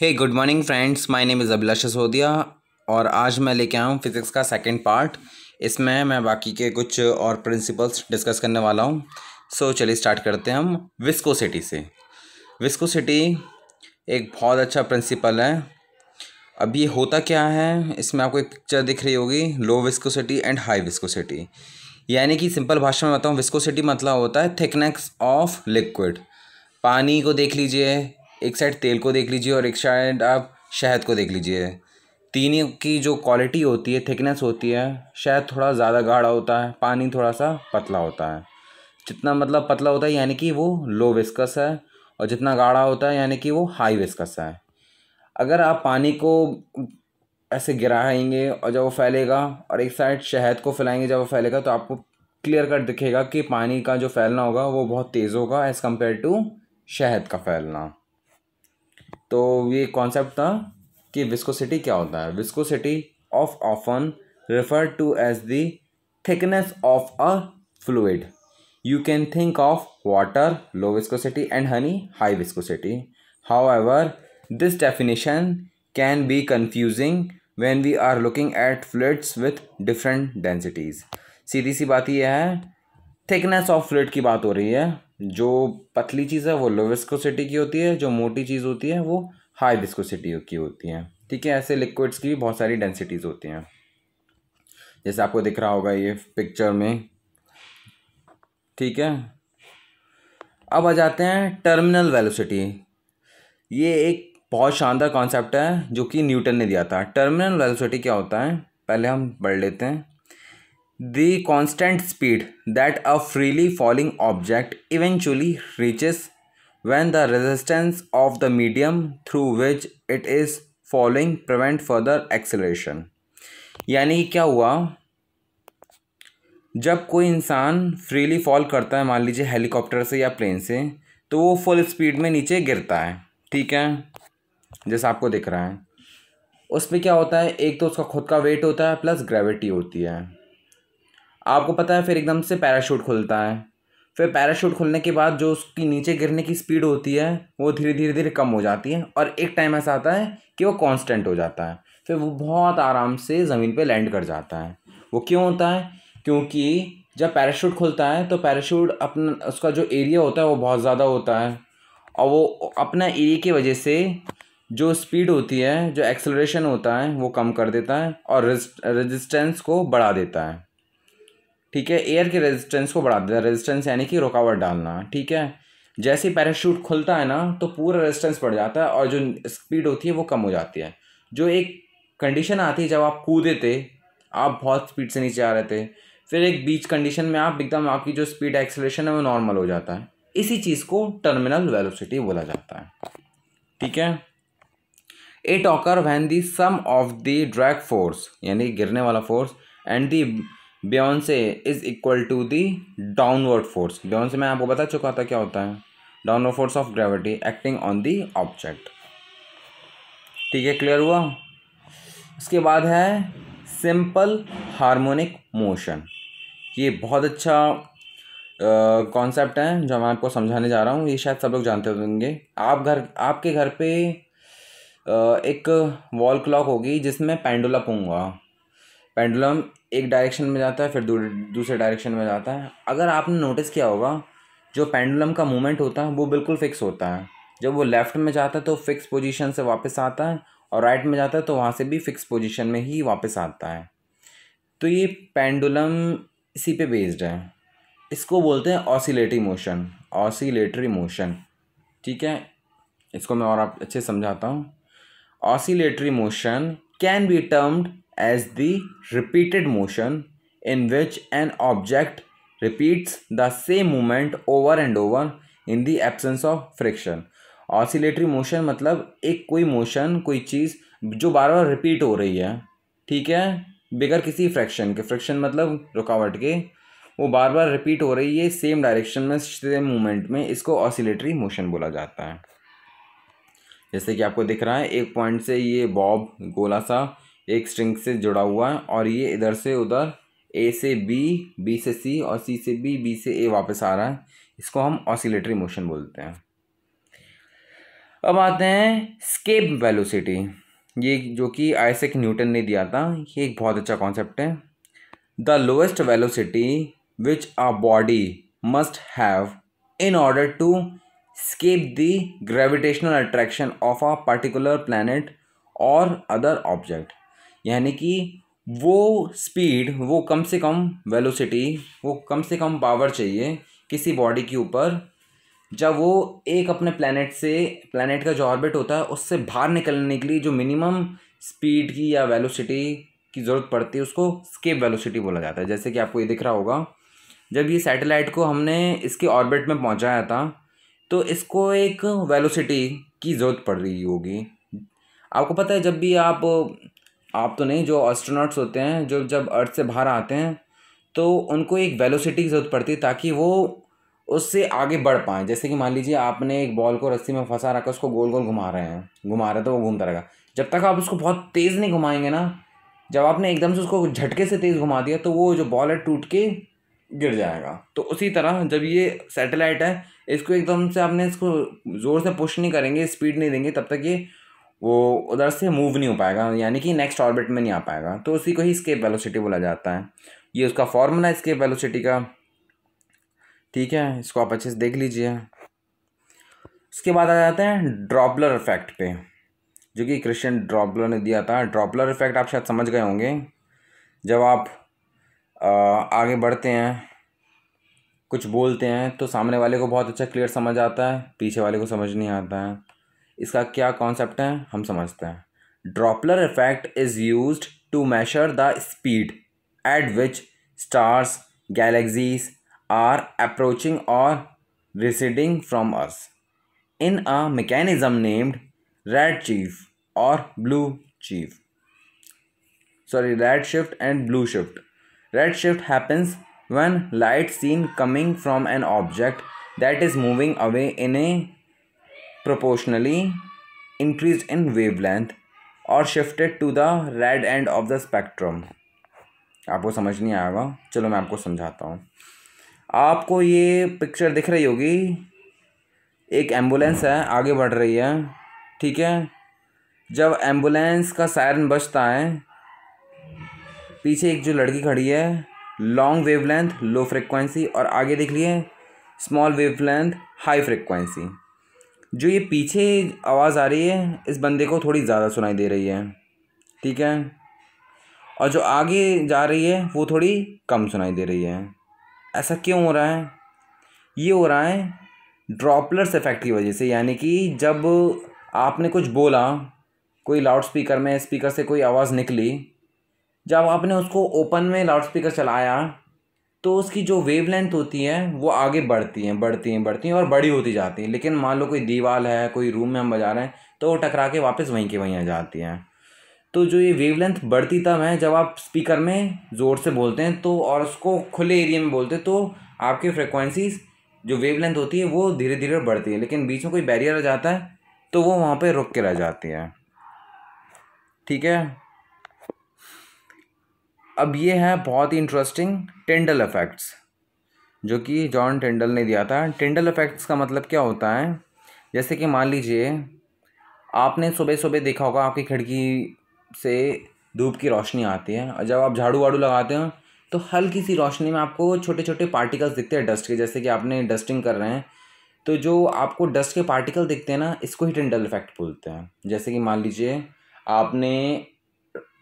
hey good morning friends my name is Abhilash Sisodia और आज मैं लेके आया हूँ फिज़िक्स का सेकंड पार्ट इसमें मैं बाकी के कुछ और प्रिंसिपल्स डिस्कस करने वाला हूँ सो so, चलिए स्टार्ट करते हैं हम विस्कोसिटी से विस्कोसिटी एक बहुत अच्छा प्रिंसिपल है अब ये होता क्या है इसमें आपको एक पिक्चर दिख रही होगी low viscosity and high viscosity यानी कि सिंपल भाषा में बताऊँ विस्कोसिटी मतलब होता है थिकनेस ऑफ लिक्विड पानी को देख लीजिए एक साइड तेल को देख लीजिए और एक साइड आप शहद को देख लीजिए तीनों की जो क्वालिटी होती है थिकनेस होती है शहद थोड़ा ज़्यादा गाढ़ा होता है पानी थोड़ा सा पतला होता है जितना मतलब पतला होता है यानी कि वो लो विस्कस है और जितना गाढ़ा होता है यानी कि वो हाई विस्कस है अगर आप पानी को ऐसे गिराएंगे और जब वो फैलेगा और एक साइड शहद को फैलाएंगे जब वो फैलेगा तो आपको क्लियर कट दिखेगा कि पानी का जो फैलना होगा वो बहुत तेज़ होगा एज़ कम्पेयर टू शहद का फैलना तो ये कॉन्सेप्ट था कि विस्कोसिटी क्या होता है viscosity of often refer to as the thickness of a fluid you can think of water low viscosity and honey high viscosity however this definition can be confusing when we are looking at fluids with different densities सीधी सी बात यह है thickness of fluid की बात हो रही है जो पतली चीज़ है वो लो विस्कोसिटी की होती है जो मोटी चीज़ होती है वो हाई विस्कोसिटी की होती है ठीक है ऐसे लिक्विड्स की भी बहुत सारी डेंसिटीज़ होती हैं जैसे आपको दिख रहा होगा ये पिक्चर में ठीक है अब आ जाते हैं टर्मिनल वेलोसिटी ये एक बहुत शानदार कॉन्सेप्ट है जो कि न्यूटन ने दिया था टर्मिनल वेलोसिटी क्या होता है पहले हम पढ़ लेते हैं the constant speed that a freely falling object eventually reaches when the resistance of the medium through which it is falling prevent further acceleration यानी क्या हुआ जब कोई इंसान फ्रीली फॉल करता है मान लीजिए हेलीकॉप्टर से या प्लेन से तो वो फुल स्पीड में नीचे गिरता है ठीक है जैसा आपको दिख रहा है उसमें क्या होता है एक तो उसका खुद का वेट होता है प्लस ग्रेविटी होती है आपको पता है फिर एकदम से पैराशूट खुलता है फिर पैराशूट खुलने के बाद जो उसकी नीचे गिरने की स्पीड होती है वो धीरे धीरे धीरे कम हो जाती है और एक टाइम ऐसा आता है कि वो कांस्टेंट हो जाता है फिर वो बहुत आराम से ज़मीन पे लैंड कर जाता है वो क्यों होता है क्योंकि जब पैराशूट खुलता है तो पैराशूट अपना उसका जो एरिया होता है वो बहुत ज़्यादा होता है और वो अपना एरिए की वजह से जो स्पीड होती है जो एक्सेलरेशन होता है वो कम कर देता है और रेजिस्टेंस को बढ़ा देता है ठीक है एयर के रेजिस्टेंस को बढ़ा देता है रेजिस्टेंस यानी कि रुकावट डालना ठीक है जैसे पैराशूट खुलता है ना तो पूरा रेजिस्टेंस बढ़ जाता है और जो स्पीड होती है वो कम हो जाती है जो एक कंडीशन आती है जब आप कूदे थे आप बहुत स्पीड से नीचे आ रहे थे फिर एक बीच कंडीशन में आप एकदम आपकी जो स्पीड एक्सेलेशन है वो नॉर्मल हो जाता है इसी चीज़ को टर्मिनल वेलोसिटी बोला जाता है ठीक है it occur when the sum of the drag force यानी गिरने वाला force and the buoyancy is equal to the downward force से मैं आपको बता चुका था क्या होता है downward force of gravity acting on the object ठीक है क्लियर हुआ उसके बाद है सिंपल हार्मोनिक मोशन ये बहुत अच्छा कॉन्सेप्ट है जो मैं आपको समझाने जा रहा हूँ ये शायद सब लोग जानते होंगे आप घर आपके घर पे एक वॉल क्लॉक होगी जिसमें पेंडुलम होगा पेंडुलम एक डायरेक्शन में जाता है फिर दूसरे डायरेक्शन में जाता है अगर आपने नोटिस किया होगा जो पेंडुलम का मूवमेंट होता है वो बिल्कुल फिक्स होता है जब वो लेफ़्ट में जाता है तो फिक्स पोजीशन से वापस आता है और राइट में जाता है तो वहाँ से भी फिक्स पोजीशन में ही वापस आता है तो ये पेंडुलम इसी पे बेस्ड है इसको बोलते हैं ऑसिलेटरी मोशन ऑसिलेटरी मोशन ठीक है इसको मैं और आप अच्छे समझाता हूँ oscillatory motion can be termed as the repeated motion in which an object repeats the same movement over and over in the absence of friction oscillatory motion मतलब एक कोई मोशन कोई चीज़ जो बार बार रिपीट हो रही है ठीक है बगैर किसी फ्रैक्शन के फ्रैक्शन मतलब रुकावट के वो बार बार रिपीट हो रही है सेम डायरेक्शन में सेम मूवमेंट में इसको ऑसिलेटरी मोशन बोला जाता है जैसे कि आपको दिख रहा है एक पॉइंट से ये बॉब गोला सा एक स्ट्रिंग से जुड़ा हुआ है और ये इधर से उधर ए से बी बी से सी और सी से बी बी से ए वापस आ रहा है इसको हम ऑसिलेटरी मोशन बोलते हैं अब आते हैं स्केप वेलोसिटी ये जो कि आइसक न्यूटन ने दिया था ये एक बहुत अच्छा कॉन्सेप्ट है the lowest velocity which a body must have in order to escape the gravitational attraction of a particular planet और अदर ऑब्जेक्ट यानी कि वो स्पीड वो कम से कम वेलोसिटी वो कम से कम पावर चाहिए किसी बॉडी के ऊपर जब वो एक अपने प्लानट से प्लानट का जो ऑर्बिट होता है उससे बाहर निकलने के लिए जो मिनिमम स्पीड की या वेलोसिटी की ज़रूरत पड़ती है उसको स्केप वेलोसिटी बोला जाता है जैसे कि आपको ये दिख रहा होगा जब ये सैटेलाइट को हमने इसके ऑर्बिट में पहुंचाया था तो इसको एक वेलोसिटी की ज़रूरत पड़ रही होगी आपको पता है जब भी आप आप तो नहीं जो एस्ट्रोनॉट्स होते हैं जो जब अर्थ से बाहर आते हैं तो उनको एक वेलोसिटी की ज़रूरत पड़ती है ताकि वो उससे आगे बढ़ पाएँ जैसे कि मान लीजिए आपने एक बॉल को रस्सी में फंसा रखा उसको गोल गोल घुमा रहे हैं घुमा रहे तो वो घूमता रहेगा जब तक आप उसको बहुत तेज़ नहीं घुमाएंगे ना जब आपने एकदम से उसको झटके से तेज़ घुमा दिया तो वो जो बॉल है टूट के गिर जाएगा तो उसी तरह जब ये सैटेलाइट है इसको एकदम से आपने इसको ज़ोर से पुश नहीं करेंगे स्पीड नहीं देंगे तब तक ये वो उधर से मूव नहीं हो पाएगा यानी कि नेक्स्ट ऑर्बिट में नहीं आ पाएगा तो उसी को ही स्केप वेलोसिटी बोला जाता है ये उसका फॉर्मूला है स्केप वेलोसिटी का ठीक है इसको आप अच्छे से देख लीजिए उसके बाद आ जाते हैं ड्रॉपलर इफेक्ट पे जो कि क्रिश्चियन ड्रॉपलर ने दिया था ड्रॉपलर इफेक्ट आप शायद समझ गए होंगे जब आप आ, आगे बढ़ते हैं कुछ बोलते हैं तो सामने वाले को बहुत अच्छा क्लियर समझ आता है पीछे वाले को समझ नहीं आता है इसका क्या कॉन्सेप्ट है हम समझते हैं Doppler effect is use to measure the speed at which stars galaxies are approaching और receding from ours in a mechanism named red chief और blue chief sorry red shift and blue shift red shift happens when light seen coming from an object that is moving away in a proportionally increased in wavelength और shifted to the red end of the spectrum आपको समझ नहीं आएगा चलो मैं आपको समझाता हूँ आपको ये पिक्चर दिख रही होगी एक एम्बुलेंस है आगे बढ़ रही है ठीक है जब एम्बुलेंस का सायरन बजता है पीछे एक जो लड़की खड़ी है लॉन्ग वेवलेंथ लो फ्रिक्वेंसी और आगे देख लिए स्मॉल वेवलेंथ हाई फ्रिक्वेंसी जो ये पीछे आवाज़ आ रही है इस बंदे को थोड़ी ज़्यादा सुनाई दे रही है ठीक है और जो आगे जा रही है वो थोड़ी कम सुनाई दे रही है ऐसा क्यों हो रहा है ये हो रहा है ड्रॉपलर्स इफ़ेक्ट की वजह से यानी कि जब आपने कुछ बोला कोई लाउड स्पीकर में स्पीकर से कोई आवाज़ निकली जब आपने उसको ओपन में लाउड स्पीकर चलाया तो उसकी जो वेवलेंथ होती है वो आगे बढ़ती हैं बढ़ती हैं बढ़ती हैं और बड़ी होती जाती हैं लेकिन मान लो कोई दीवार है कोई रूम में हम बजा रहे हैं तो वो टकरा के वापस वहीं के वहीं आ जाती हैं तो जो ये वेवलेंथ बढ़ती तब है जब आप स्पीकर में ज़ोर से बोलते हैं तो और उसको खुले एरिया में बोलते हैं तो आपकी फ्रिक्वेंसीज जो वेवलेंथ होती है वो धीरे धीरे बढ़ती है लेकिन बीच में कोई बैरियर आ जाता है तो वो वहाँ पर रुक के रह जाती है ठीक है अब ये है बहुत ही इंटरेस्टिंग टेंडल इफ़ेक्ट्स जो कि जॉन टेंडल ने दिया था टेंडल इफ़ेक्ट्स का मतलब क्या होता है जैसे कि मान लीजिए आपने सुबह सुबह देखा होगा आपकी खिड़की से धूप की रोशनी आती है और जब आप झाड़ू वाड़ू लगाते हो तो हल्की सी रोशनी में आपको छोटे छोटे पार्टिकल्स दिखते हैं डस्ट के जैसे कि आपने डस्टिंग कर रहे हैं तो जो आपको डस्ट के पार्टिकल दिखते हैं ना इसको ही टेंडल इफेक्ट बोलते हैं जैसे कि मान लीजिए आपने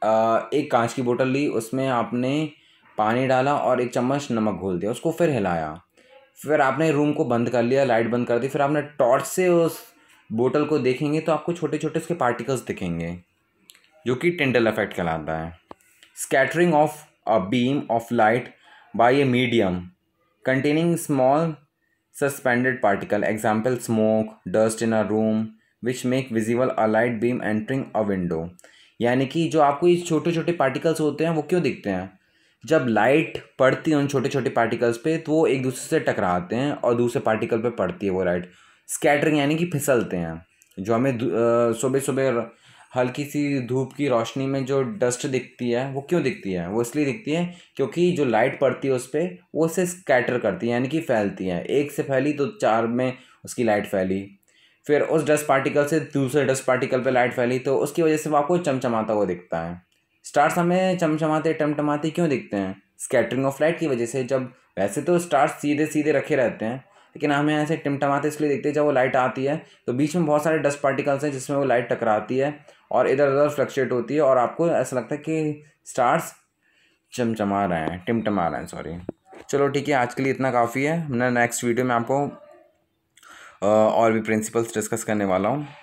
एक कांच की बोतल ली उसमें आपने पानी डाला और एक चम्मच नमक घोल दिया उसको फिर हिलाया फिर आपने रूम को बंद कर लिया लाइट बंद कर दी फिर आपने टॉर्च से उस बोतल को देखेंगे तो आपको छोटे छोटे उसके पार्टिकल्स दिखेंगे जो कि टेंडल इफेक्ट कहलाता है scattering of a beam of light by a medium containing small suspended particle example smoke dust in a room which make visible a light beam entering a window यानी कि जो आपको ये छोटे छोटे पार्टिकल्स होते हैं वो क्यों दिखते हैं जब लाइट पड़ती है उन छोटे छोटे पार्टिकल्स पे तो वो एक दूसरे से टकराते हैं और दूसरे पार्टिकल पे पड़ती है वो लाइट स्कैटरिंग यानी कि फिसलते हैं जो हमें सुबह सुबह हल्की सी धूप की रोशनी में जो डस्ट दिखती है वो क्यों दिखती है वो इसलिए दिखती है क्योंकि जो लाइट पड़ती है उस पर वो उसे स्कैटर करती है यानी कि फैलती है एक से फैली तो चार में उसकी लाइट फैली फिर उस डस्ट पार्टिकल से दूसरे डस्ट पार्टिकल पे लाइट फैली तो उसकी वजह से वो आपको चमचमाता हुआ दिखता है स्टार्स हमें चमचमाते टमटमाते क्यों दिखते हैं स्कैटरिंग ऑफ लाइट की वजह से जब वैसे तो स्टार्स सीधे सीधे रखे रहते हैं लेकिन हमें ऐसे टिमटमाते इसलिए देखते हैं जब वो लाइट आती है तो बीच में बहुत सारे डस्ट पार्टिकल्स हैं जिसमें वो लाइट टकराती है और इधर उधर फ्लक्चुएट होती है और आपको ऐसा लगता है कि स्टार्स चमचमा रहे हैं टिमटमा रहे हैं सॉरी चलो ठीक है आज के लिए इतना काफ़ी है मैं नेक्स्ट वीडियो में आपको और भी प्रिंसिपल्स डिस्कस करने वाला हूँ